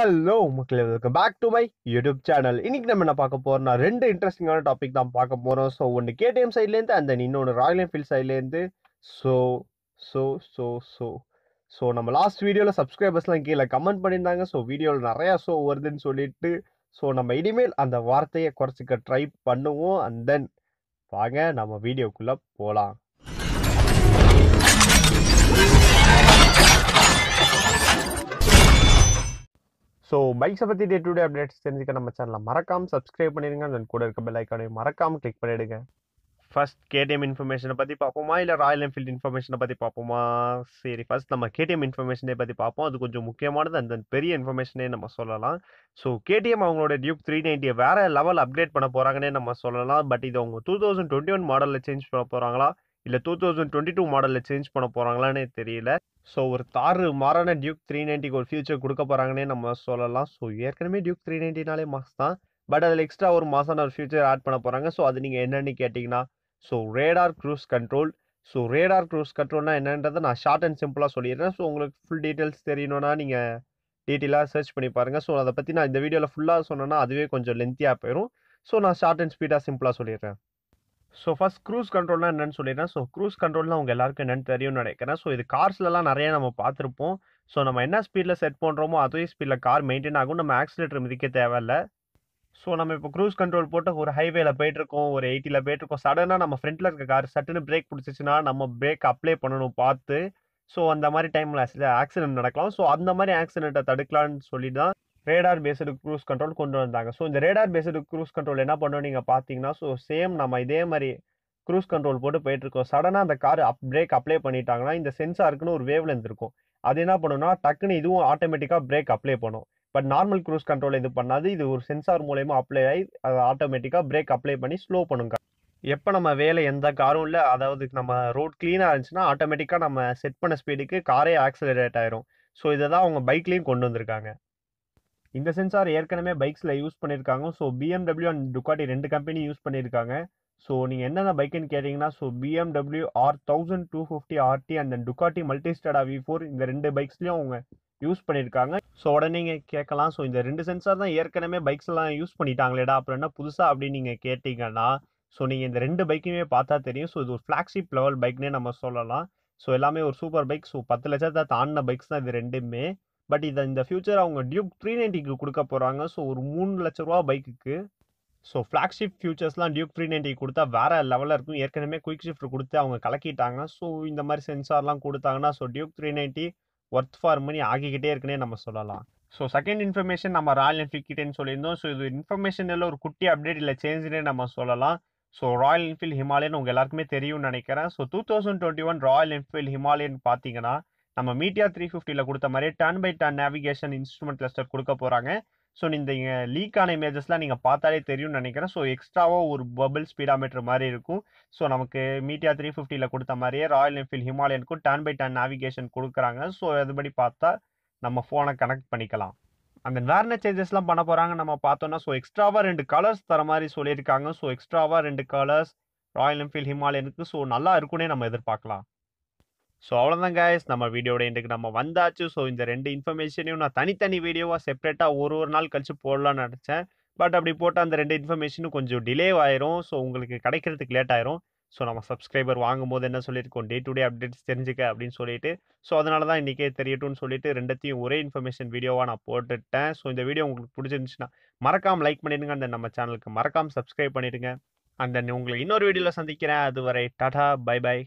hello மக்களே welcome back to my YouTube channel இன்னைக்கு நம்ம என்ன பார்க்க போறோம்னா ரெண்டு இன்ட்ரெஸ்டிங்கான டாபிக் தான் பார்க்க போகிறோம் ஸோ ஒன்று கேடிஎம் சைட்லேருந்து அந்த தென் இன்னொன்று ராயல் என்ஃபீல்ட் சைட்லேருந்து so so so so so நம்ம லாஸ்ட் வீடியோவில் சப்ஸ்கிரைபர்ஸ்லாம் கீழே கமெண்ட் பண்ணியிருந்தாங்க ஸோ வீடியோவில் நிறையா ஷோ வருதுன்னு சொல்லிட்டு ஸோ நம்ம இனிமேல் அந்த வார்த்தையை குறைச்சிக்க ட்ரை பண்ணுவோம் அண்ட் தென் வாங்க நம்ம வீடியோக்குள்ளே போகலாம் ஸோ பைக்ஸை பற்றி டே டு டே அப்டேட்ஸ் தெரிஞ்சுக்க நம்ம சேனலில் மறக்காமல் சப்ஸ்கிரைப் பண்ணிடுங்க தென் கூட இருக்க பெல் ஐக்கானையும் மறக்காமல் கிளிக் பண்ணிடுங்க ஃபர்ஸ்ட் கேடிஎம் இன்ஃபர்மேஷனை பற்றி பார்ப்போமா இல்லை ராயல் என்ஃபீல்டு இன்ஃபர்மேஷனை பற்றி பார்ப்போமா சரி ஃபர்ஸ்ட் நம்ம கேடிஎம் இன்ஃபர்மேஷனை பற்றி பார்ப்போம் அது கொஞ்சம் முக்கியமானது அந்த பெரிய இன்ஃபர்மேஷனே நம்ம சொல்லலாம் ஸோ கேடிஎம் அவங்களோட டியூப் த்ரீ நைன்ட்டியை வேறு லெவல் அப்டேட் பண்ண போகிறாங்கன்னே நம்ம சொல்லலாம் பட் இது அவங்க டூ தௌசண்ட் டுவெண்ட்டி ஒன் மாடலில் சேஞ்ச் பண்ண போகிறாங்களா இல்லை டூ தௌசண்ட் டுவெண்ட்டி டூ மாடலில் சேஞ்ச் பண்ண போகிறாங்களான்னு தெரியல ஸோ ஒரு தாறு மாறான டியூக் த்ரீ நைன்ட்டிக்கு ஒரு ஃபியூச்சர் கொடுக்க போகிறாங்கன்னே நம்ம சொல்லலாம் ஸோ ஏற்கனவே டியூக் த்ரீ நைன்ட்டினாலே மாஸ் தான் பட் அதில் எக்ஸ்ட்ரா ஒரு மாதம் ஒரு ஃபியூச்சர் ஆட் பண்ண போகிறாங்க ஸோ அது நீங்கள் என்னென்னு கேட்டிங்கன்னா so radar cruise control so radar cruise கண்ட்ரோல்னா என்னன்றதை நான் ஷார்ட் அண்ட் சிம்பிளாக சொல்லிடுறேன் ஸோ உங்களுக்கு ஃபுல் டீட்டெயில்ஸ் தெரியணும்னா நீங்கள் டீட்டெயிலாக சர்ச் பண்ணி பாருங்கள் ஸோ அதை பற்றி நான் இந்த வீடியோவில் ஃபுல்லாக சொன்னேன்னா அதுவே கொஞ்சம் லென்த்தியாக போயிடும் ஸோ நான் ஷார்ட் அண்ட் ஸ்பீடாக சிம்பிளாக சொல்லிடுறேன் ஸோ ஃபஸ்ட் க்ரூஸ் கண்ட்ரோல்னா என்னன்னு சொல்லிடுறேன் ஸோ க்ரூஸ் கண்ட்ரோல்னா அவங்க எல்லாருக்கும் என்னென்னு தெரியும்னு நினைக்கிறேன் ஸோ இது கார்ஸ்லலாம் நிறைய நம்ம பார்த்துருப்போம் ஸோ நம்ம என்ன ஸ்பீடில் செட் பண்ணுறோமோ அதே ஸ்பீடில் கார் மெயின்டைன் ஆகும் நம்ம ஆக்சிலேட்டர் மிதிக்க தேவையில்ல ஸோ நம்ம இப்போ க்ரூஸ் கண்ட்ரோல் போட்டு ஒரு ஹைவேல போயிட்டுருக்கோம் ஒரு எயிட்டியில் போயிட்டுருக்கோம் சடனாக நம்ம ஃப்ரெண்டில் இருக்க கார் சட்டுன்னு பிரேக் பிடிச்சிச்சுன்னா நம்ம பிரேக் அப்ளை பண்ணணும் பார்த்து ஸோ அந்த மாதிரி டைமில் ஆக்சிடென்ட் நடக்கலாம் ஸோ அந்த மாதிரி ஆக்சிடென்ட்டை தடுக்கலான்னு சொல்லி தான் ரேடார் பேஸ்டு க்ரூஸ் கண்ட்ரோல் கொண்டு வந்தாங்க ஸோ இந்த ரேடார் பேஸ்டு க்ரூஸ் கண்ட்ரோல் என்ன பண்ணோம் நீங்கள் பார்த்தீங்கன்னா ஸோ சேம் நம்ம இதே மாதிரி க்ரூஸ் கண்ட்ரோல் போட்டு போயிட்டுருக்கோம் சடனாக அந்த கார் அப் பிரேக் அப்ளை பண்ணிட்டாங்கன்னா இந்த சென்சாருக்குன்னு ஒரு வேவ் லென்த் இருக்கும் அது என்ன பண்ணுன்னா டக்குன்னு இதுவும் ஆட்டோமேட்டிக்காக பிரேக் அப்ளை பண்ணும் பட் நார்மல் க்ரூஸ் கண்ட்ரோல் இது பண்ணாது இது ஒரு சென்சார் மூலயமா அப்ளை ஆகி அது ஆட்டோமேட்டிக்காக பிரேக் அப்ளை பண்ணி ஸ்லோ பண்ணுங்க எப்போ நம்ம வேலை எந்த காரும் இல்லை அதாவது நம்ம ரோட் க்ளீனாக இருந்துச்சுன்னா ஆட்டோமேட்டிக்காக நம்ம செட் பண்ண ஸ்பீடுக்கு காரே ஆக்சலரேட் ஆயிரும் ஸோ இதை தான் அவங்க பைக்லேயும் கொண்டு வந்திருக்காங்க இந்த சென்சார் ஏற்கனவே பைக்ஸில் யூஸ் பண்ணியிருக்காங்க ஸோ பிஎம்டபிள்யூ அண்ட் டுக்காட்டி ரெண்டு கம்பெனி யூஸ் பண்ணியிருக்காங்க ஸோ நீங்கள் என்னென்ன பைக்குன்னு கேட்டிங்கன்னா so BMW R thousand two fifty RT and Ducati Multistrada V four இந்த ரெண்டு பைக்ஸ்லையும் அவங்க யூஸ் பண்ணியிருக்காங்க ஸோ உடனே நீங்கள் கேட்கலாம் ஸோ இந்த ரெண்டு சென்சார் தான் ஏற்கனவே பைக்ஸ்லாம் யூஸ் பண்ணிட்டாங்களேடா அப்புறம் என்ன புதுசாக அப்படின்னு நீங்கள் கேட்டிங்கன்னா ஸோ நீங்கள் இந்த ரெண்டு பைக்குமே பார்த்தா தெரியும் ஸோ இது ஒரு ஃப்ளாக்ஷிப் லெவல் பைக்னே நம்ம சொல்லலாம் ஸோ எல்லாமே ஒரு சூப்பர் பைக் ஸோ பத்து லட்சத்தை தாண்டின பைக்ஸ் தான் இது ரெண்டுமே பட் இதை இந்த ஃபியூச்சர் அவங்க டியூக் த்ரீ நைன்ட்டிக்கு கொடுக்க போகிறாங்க ஸோ ஒரு மூணு லட்ச ரூபா பைக்குக்கு ஸோ ஃப்ளாக்ஷிப் ஃபியூச்சர்ஸ்லாம் டியூக் த்ரீ நைன்ட்டி கொடுத்தா வேறு லெவலில் இருக்கும் ஏற்கனவே குயிக் ஷிஃப்ட் கொடுத்து அவங்க கலக்கிட்டாங்க ஸோ இந்த மாதிரி சென்சார்லாம் கொடுத்தாங்கன்னா so Duke three ninety worth for money ஆகிக்கிட்டே இருக்குன்னே நம்ம சொல்லலாம் ஸோ செகண்ட் இன்ஃபர்மேஷன் நம்ம ராயல் கிட்டேன்னு சொல்லியிருந்தோம் ஸோ இது இன்ஃபர்மேஷனில் ஒரு குட்டி அப்டேட் இல்லை சேஞ்சுனே நம்ம சொல்லலாம் ஸோ ராயல் என்ஃபீல்டு ஹிமாலயன் உங்கள் எல்லாருக்குமே தெரியும்னு நினைக்கிறேன் so two thousand twenty one Royal Enfield Himalayan பார்த்தீங்கன்னா நம்ம மீட்டியா த்ரீ ஃபிஃப்டியில் கொடுத்த மாதிரியே turn by turn navigation instrument cluster கொடுக்க போகிறாங்க ஸோ இந்த லீக்கான இமேஜஸ்லாம் நீங்கள் பார்த்தாலே தெரியும்னு நினைக்கிறேன் ஸோ எக்ஸ்ட்ராவாக ஒரு பபிள் ஸ்பீடாமீட்டர் மாதிரி இருக்கும் ஸோ நமக்கு மீட்டியா த்ரீ ஃபிஃப்டியில் கொடுத்த மாதிரியே ராயல் என்ஃபீல்ட் ஹிமாலயனுக்கும் டர்ன் பை டர்ன் நேவிகேஷன் கொடுக்குறாங்க ஸோ அதுபடி பார்த்தா நம்ம ஃபோனை கனெக்ட் பண்ணிக்கலாம் அந்த வேர்ன சேஞ்சஸ்லாம் பண்ண போகிறாங்க நம்ம பார்த்தோன்னா ஸோ எக்ஸ்ட்ராவாக ரெண்டு கலர்ஸ் தர மாதிரி சொல்லியிருக்காங்க ஸோ எக்ஸ்ட்ராவாக ரெண்டு கலர்ஸ் ராயல் என்ஃபீல்ட் ஹிமாலயனுக்கு ஸோ நல்லா இருக்குன்னே நம்ம எதிர்பார்க்கலாம் ஸோ அவ்வளோதான் காய்ஸ் நம்ம வீடியோட இன்றைக்கு நம்ம வந்தாச்சு ஸோ இந்த ரெண்டு இன்ஃபர்மேஷனையும் நான் தனித்தனி வீடியோவாக செப்பரேட்டாக ஒரு ஒரு நாள் கழித்து போடலான்னு நினச்சேன் பட் அப்படி போட்டால் அந்த ரெண்டு இன்ஃபர்மேஷனும் கொஞ்சம் டிலே ஆயிரும் ஸோ உங்களுக்கு கிடைக்கிறதுக்கு லேட் ஆயிரும் ஸோ நம்ம சப்ஸ்கிரைபர் வாங்கும்போது என்ன சொல்லியிருக்கோம் டே டு டே அப்டேட்ஸ் தெரிஞ்சுக்க அப்படின்னு சொல்லிட்டு ஸோ அதனால தான் இன்றைக்கே தெரியட்டும்னு சொல்லிட்டு ரெண்டத்தையும் ஒரே இன்ஃபர்மேஷன் வீடியோவாக நான் போட்டுட்டேன் ஸோ இந்த வீடியோ உங்களுக்கு பிடிச்சிருந்துச்சுன்னா மறக்காமல் லைக் பண்ணிடுங்க அந்த நம்ம சேனலுக்கு மறக்காமல் சப்ஸ்கிரைப் பண்ணிடுங்க அந்த உங்களுக்கு இன்னொரு வீடியோவில் சந்திக்கிறேன் அதுவரை டாடா பை பை